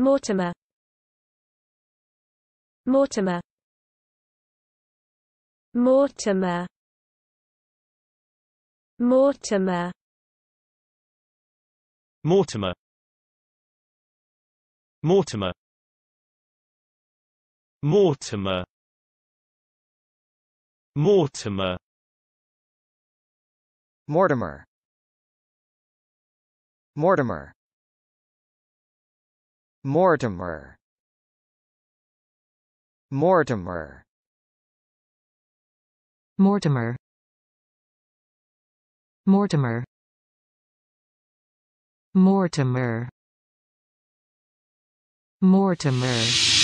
Mortimer Mortimer Mortimer Mortimer Mortimer Mortimer Mortimer Mortimer Mortimer Mortimer Mortimer Mortimer Mortimer Mortimer Mortimer Mortimer